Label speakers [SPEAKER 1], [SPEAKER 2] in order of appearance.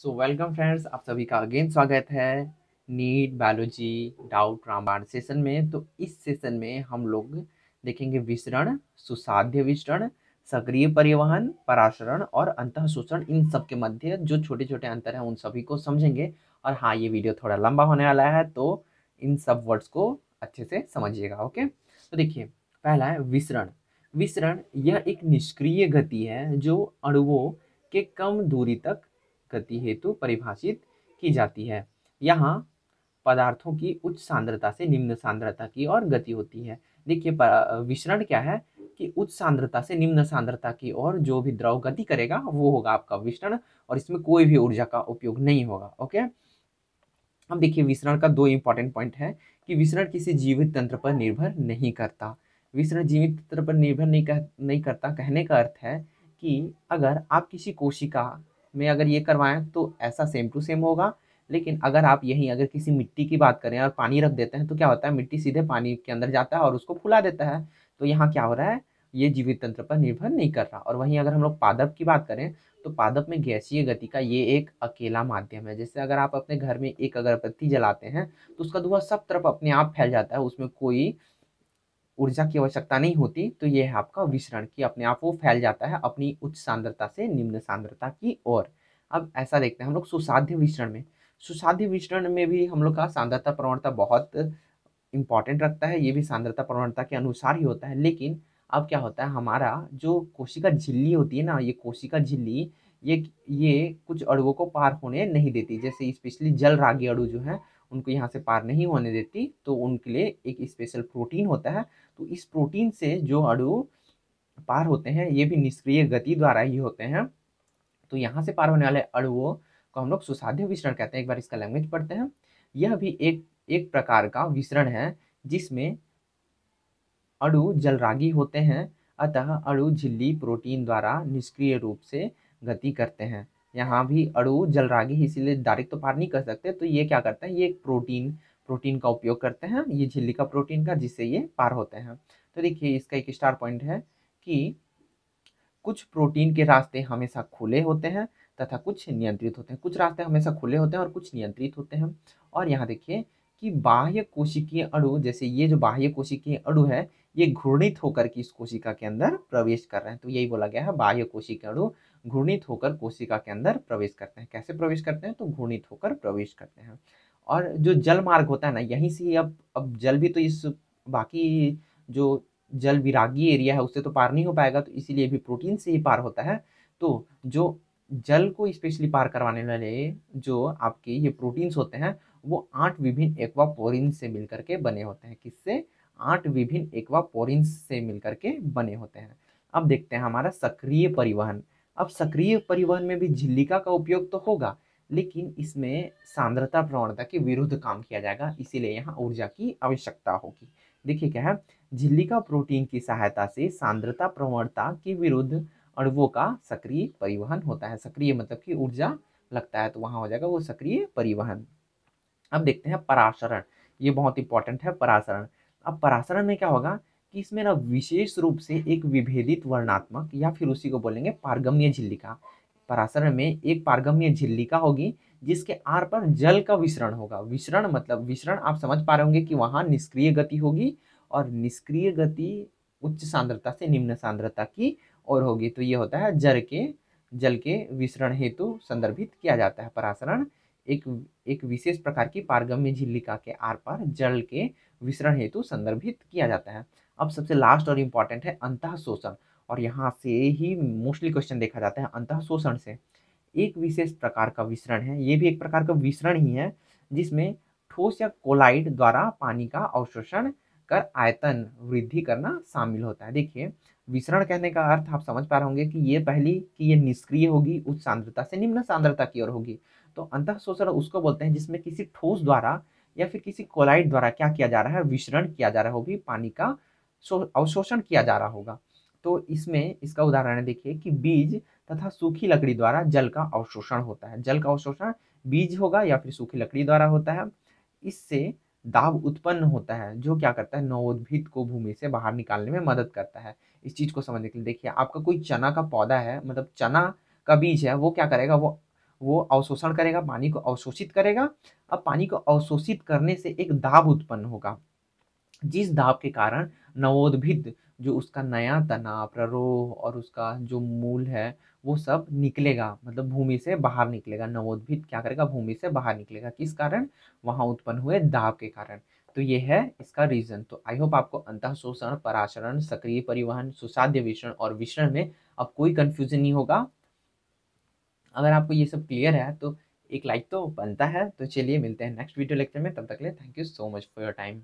[SPEAKER 1] so welcome friends आप सभी का अगेन स्वागत है नीट बायोलॉजी डाउट रामबाण सेशन में तो इस सेशन में हम लोग देखेंगे विसरण सुसाध्य विसरण सक्रिय परिवहन पराशरण और अंत शोषण इन सब के मध्य जो छोटे छोटे अंतर हैं उन सभी को समझेंगे और हाँ ये वीडियो थोड़ा लंबा होने वाला है तो इन सब वर्ड्स को अच्छे से समझिएगा ओके तो देखिए पहला है विसरण विसरण यह एक निष्क्रिय गति है जो अणुओं के कम दूरी तक प्रति हेतु परिभाषित की जाती है यहाँ पदार्थों की उच्च सांद्रता से निम्न सांद्रता की ओर गति होती है देखिए विसरण क्या है कि उच्च सांद्रता से निम्न सांद्रता की ओर जो भी द्रव गति करेगा वो होगा आपका विसरण और इसमें कोई भी ऊर्जा का उपयोग नहीं होगा ओके अब देखिए विसरण का दो इंपॉर्टेंट पॉइंट है कि विसरण किसी जीवित तंत्र पर निर्भर नहीं करता विसरण जीवित तंत्र पर निर्भर नहीं कर नहीं करता कहने का अर्थ है कि अगर आप किसी कोशिका में अगर ये करवाएं तो ऐसा सेम टू सेम होगा लेकिन अगर आप यहीं अगर किसी मिट्टी की बात करें और पानी रख देते हैं तो क्या होता है मिट्टी सीधे पानी के अंदर जाता है और उसको फुला देता है तो यहाँ क्या हो रहा है ये जीवित तंत्र पर निर्भर नहीं कर रहा और वहीं अगर हम लोग पादप की बात करें तो पादप में गैसीय गति का ये एक अकेला माध्यम है जैसे अगर आप अपने घर में एक अगरबत्ती जलाते हैं तो उसका धुआं सब तरफ अपने आप फैल जाता है उसमें कोई ऊर्जा की आवश्यकता नहीं होती तो ये है आपका विसरण कि अपने आप वो फैल जाता है अपनी उच्च सांद्रता से निम्न सांद्रता की ओर अब ऐसा देखते हैं हम लोग सुसाध्य विसरण में सुसाध्य विसरण में भी हम लोग का सांद्रता प्रवणता बहुत इंपॉर्टेंट रखता है ये भी सांद्रता प्रवणता के अनुसार ही होता है लेकिन अब क्या होता है हमारा जो कोशिका झिल्ली होती है ना ये कोशिका झिल्ली ये ये कुछ अड़ुओं को पार होने नहीं देती जैसे स्पेशली जल रागी अड़ू जो है उनको यहाँ से पार नहीं होने देती तो उनके लिए एक स्पेशल प्रोटीन होता है तो इस प्रोटीन से जो अणु पार होते हैं ये भी निष्क्रिय गति द्वारा ही होते हैं तो यहाँ से पार होने वाले अड़ुओं को हम लोग सुसाध्य विसरण कहते हैं एक बार इसका लैंग्वेज पढ़ते हैं यह भी एक एक प्रकार का विसरण है जिसमें अड़ु जलरागी होते हैं अतः अड़ु झिल्ली प्रोटीन द्वारा निष्क्रिय रूप से गति करते हैं यहाँ भी अड़ु जलरागी इसीलिए डायरेक्ट तो पार नहीं कर सकते तो ये क्या करते हैं ये एक प्रोटीन प्रोटीन का उपयोग करते हैं ये झिल्ली का प्रोटीन का जिससे ये पार होते हैं तो देखिए इसका एक स्टार पॉइंट है कि कुछ प्रोटीन के रास्ते हमेशा खुले होते हैं तथा कुछ नियंत्रित होते हैं कुछ रास्ते हमेशा खुले होते हैं और कुछ नियंत्रित होते हैं और यहाँ देखिए कि बाह्य कोशिकीय अणु जैसे ये जो बाह्य कोशिकीय अणु है ये घूर्णित होकर के इस कोशिका के अंदर प्रवेश कर रहे हैं तो यही बोला गया है बाह्य कोशिकीय अणु घूर्णित होकर कोशिका के अंदर प्रवेश करते हैं कैसे प्रवेश करते हैं तो घूर्णित होकर प्रवेश करते हैं और जो जल मार्ग होता है ना यहीं से अब अब जल भी तो इस बाकी जो जल विरागी एरिया है उससे तो पार नहीं हो पाएगा तो इसीलिए भी प्रोटीन से ही पार होता है तो जो जल को स्पेशली पार करवाने वाले जो आपके ये प्रोटीन्स होते हैं वो आठ विभिन्न एक्वापोरिन से मिलकर के बने होते हैं किससे आठ विभिन्न एक्वापोरिन से मिलकर के बने होते हैं अब देखते हैं हमारा सक्रिय परिवहन अब सक्रिय परिवहन में भी झिल्लिका का उपयोग तो होगा लेकिन इसमें सांद्रता प्रवणता के विरुद्ध काम किया जाएगा इसीलिए यहाँ ऊर्जा की आवश्यकता होगी देखिए क्या है का प्रोटीन की सहायता से सांद्रता प्रवणता के विरुद्ध अणुओं का सक्रिय परिवहन होता है सक्रिय मतलब कि ऊर्जा लगता है तो वहाँ हो जाएगा वो सक्रिय परिवहन अब देखते हैं पराशरण ये बहुत इंपॉर्टेंट है पराशरण अब पराशरण में क्या होगा कि इसमें ना विशेष रूप से एक विभेदित वर्णात्मक या फिर उसी को बोलेंगे पारगम्य झिल्ली का पराशरण में एक पारगम्य झिल्लिका होगी जिसके आर पर जल का विसरण होगा विसरण मतलब विसरण आप समझ पा रहे होंगे कि वहाँ निष्क्रिय गति होगी और निष्क्रिय गति उच्च सांद्रता से निम्न सांद्रता की ओर होगी तो ये होता है जल के जल के विसरण हेतु संदर्भित किया जाता है परासरण एक एक विशेष प्रकार की पारगम्य झिल्लिका के आर पर जल के विसरण हेतु संदर्भित किया जाता है अब सबसे लास्ट और इम्पॉर्टेंट है अंत शोषण और यहाँ से ही मोस्टली क्वेश्चन देखा जाता है अंत शोषण से एक विशेष प्रकार का विसरण है ये भी एक प्रकार का विसरण ही है जिसमें ठोस या कोलाइड द्वारा पानी का अवशोषण कर आयतन वृद्धि करना शामिल होता है देखिए विसरण कहने का अर्थ आप समझ पा रहे होंगे कि ये पहली कि ये निष्क्रिय होगी उच्च सांद्रता से निम्न सांद्रता की ओर होगी तो अंत शोषण उसको बोलते हैं जिसमें किसी ठोस द्वारा या फिर किसी कोलाइड द्वारा क्या किया जा रहा है विसरण किया जा रहा होगी पानी का अवशोषण किया जा रहा होगा तो इसमें इसका उदाहरण देखिए कि बीज तथा सूखी लकड़ी द्वारा जल का अवशोषण होता है जल का अवशोषण बीज होगा या फिर सूखी लकड़ी द्वारा होता है इससे दाब उत्पन्न होता है जो क्या करता है नवोद्भिद को भूमि से बाहर निकालने में मदद करता है इस चीज़ को समझने के लिए देखिए आपका कोई चना का पौधा है मतलब चना का बीज है वो क्या करेगा वो वो अवशोषण करेगा पानी को अवशोषित करेगा अब पानी को अवशोषित करने से एक दाब उत्पन्न होगा जिस दाब के कारण नवोद्भिद जो उसका नया तना प्ररोह और उसका जो मूल है वो सब निकलेगा मतलब भूमि से बाहर निकलेगा नवोद्भिद क्या करेगा भूमि से बाहर निकलेगा किस कारण वहाँ उत्पन्न हुए दाब के कारण तो ये है इसका रीजन तो आई होप आपको अंत शोषण पराचरण सक्रिय परिवहन सुसाध्य विषण और विषण में अब कोई कन्फ्यूजन नहीं होगा अगर आपको ये सब क्लियर है तो एक लाइक तो बनता है तो चलिए मिलते हैं नेक्स्ट वीडियो लेक्चर में तब तक ले thank you so much for your time